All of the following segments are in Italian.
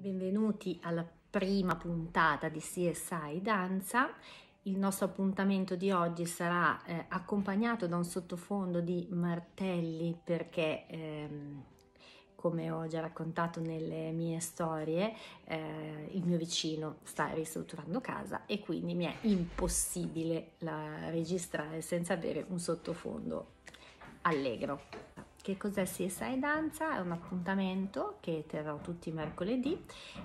benvenuti alla prima puntata di CSI Danza. Il nostro appuntamento di oggi sarà eh, accompagnato da un sottofondo di martelli perché ehm, come ho già raccontato nelle mie storie, eh, il mio vicino sta ristrutturando casa e quindi mi è impossibile registrare senza avere un sottofondo allegro. Che cos'è CSI Danza? È un appuntamento che terrò tutti i mercoledì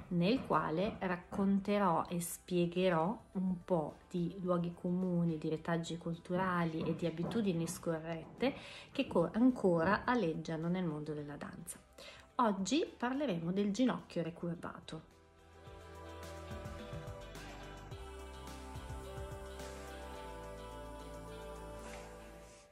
nel quale racconterò e spiegherò un po' di luoghi comuni, di retaggi culturali e di abitudini scorrette che ancora aleggiano nel mondo della danza. Oggi parleremo del ginocchio recurvato.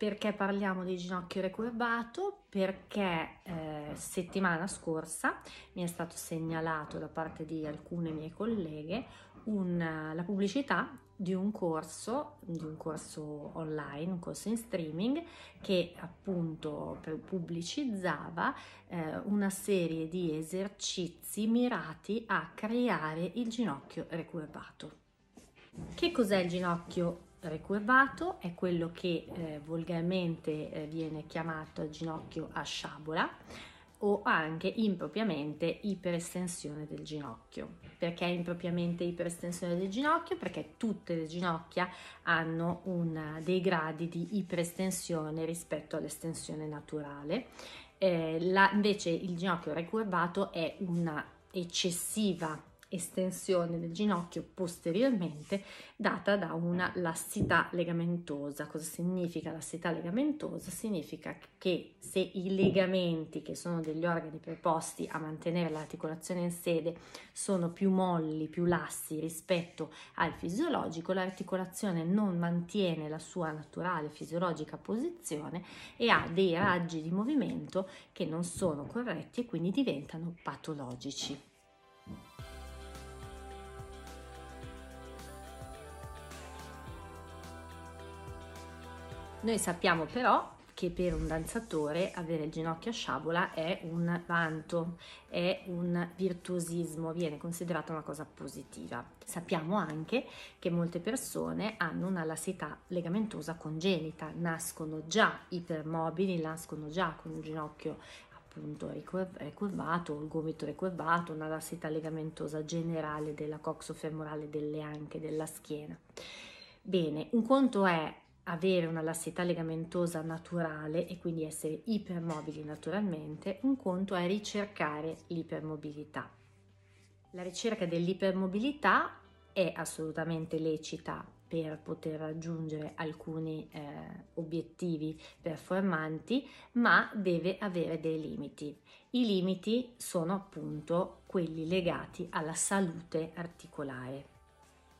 perché parliamo di ginocchio recurvato? Perché eh, settimana scorsa mi è stato segnalato da parte di alcune mie colleghe un, la pubblicità di un corso, di un corso online, un corso in streaming che appunto pubblicizzava eh, una serie di esercizi mirati a creare il ginocchio recurvato. Che cos'è il ginocchio recurvato è quello che eh, volgarmente eh, viene chiamato ginocchio a sciabola o anche impropriamente iperestensione del ginocchio. Perché impropriamente iperestensione del ginocchio? Perché tutte le ginocchia hanno una, dei gradi di iperestensione rispetto all'estensione naturale. Eh, la, invece il ginocchio recurvato è una eccessiva estensione del ginocchio posteriormente data da una lassità legamentosa. Cosa significa lassità legamentosa? Significa che se i legamenti, che sono degli organi preposti a mantenere l'articolazione in sede, sono più molli, più lassi rispetto al fisiologico, l'articolazione non mantiene la sua naturale fisiologica posizione e ha dei raggi di movimento che non sono corretti e quindi diventano patologici. Noi sappiamo però che per un danzatore avere il ginocchio a sciabola è un vanto, è un virtuosismo, viene considerata una cosa positiva. Sappiamo anche che molte persone hanno una lassità legamentosa congenita, nascono già ipermobili, nascono già con un ginocchio appunto recurvato, il gomito recurvato, una lassità legamentosa generale della coxofemorale, delle anche, della schiena. Bene, un conto è avere una lassità legamentosa naturale e quindi essere ipermobili naturalmente, un conto è ricercare l'ipermobilità. La ricerca dell'ipermobilità è assolutamente lecita per poter raggiungere alcuni eh, obiettivi performanti, ma deve avere dei limiti. I limiti sono appunto quelli legati alla salute articolare.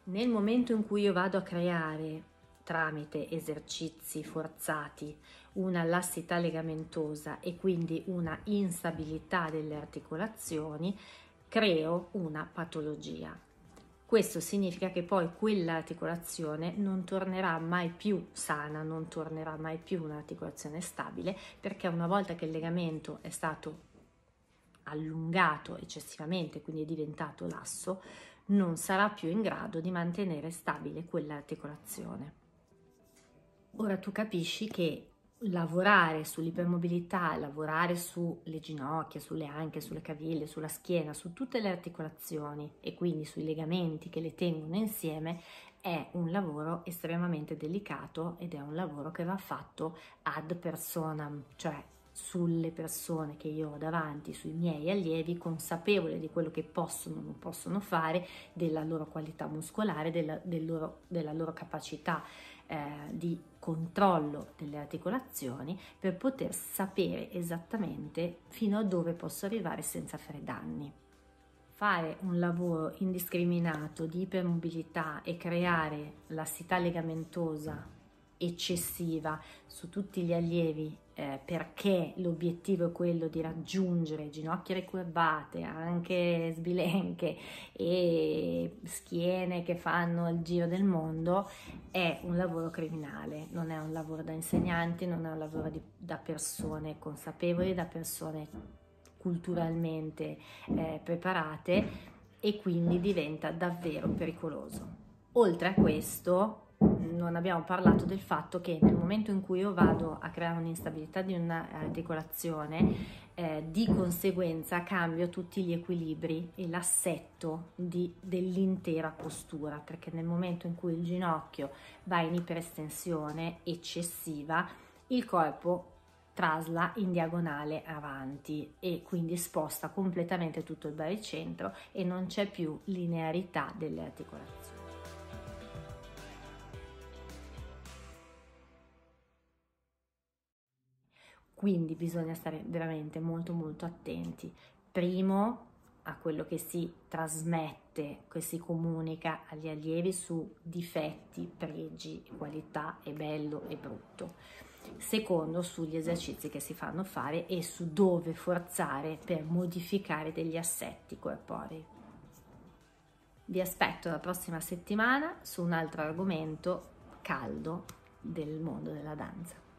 Nel momento in cui io vado a creare tramite esercizi forzati una lassità legamentosa e quindi una instabilità delle articolazioni, creo una patologia. Questo significa che poi quell'articolazione non tornerà mai più sana, non tornerà mai più un'articolazione stabile, perché una volta che il legamento è stato allungato eccessivamente, quindi è diventato lasso, non sarà più in grado di mantenere stabile quell'articolazione. Ora tu capisci che lavorare sull'ipermobilità, lavorare sulle ginocchia, sulle anche, sulle caviglie, sulla schiena, su tutte le articolazioni e quindi sui legamenti che le tengono insieme è un lavoro estremamente delicato ed è un lavoro che va fatto ad personam, cioè sulle persone che io ho davanti, sui miei allievi, consapevole di quello che possono o non possono fare, della loro qualità muscolare, della, del loro, della loro capacità eh, di controllo delle articolazioni per poter sapere esattamente fino a dove posso arrivare senza fare danni fare un lavoro indiscriminato di ipermobilità e creare lassità legamentosa eccessiva su tutti gli allievi eh, perché l'obiettivo è quello di raggiungere ginocchia ricurvate, anche sbilenche e schiene che fanno il giro del mondo, è un lavoro criminale, non è un lavoro da insegnanti, non è un lavoro di, da persone consapevoli, da persone culturalmente eh, preparate e quindi diventa davvero pericoloso. Oltre a questo, non abbiamo parlato del fatto che nel momento in cui io vado a creare un'instabilità di un'articolazione, eh, eh, di conseguenza cambio tutti gli equilibri e l'assetto di, dell'intera postura, perché nel momento in cui il ginocchio va in iperestensione eccessiva, il corpo trasla in diagonale avanti e quindi sposta completamente tutto il baricentro e non c'è più linearità delle articolazioni. Quindi bisogna stare veramente molto molto attenti. Primo a quello che si trasmette, che si comunica agli allievi su difetti, pregi, qualità e bello e brutto. Secondo, sugli esercizi che si fanno fare e su dove forzare per modificare degli assetti corporei. Vi aspetto la prossima settimana su un altro argomento caldo del mondo della danza.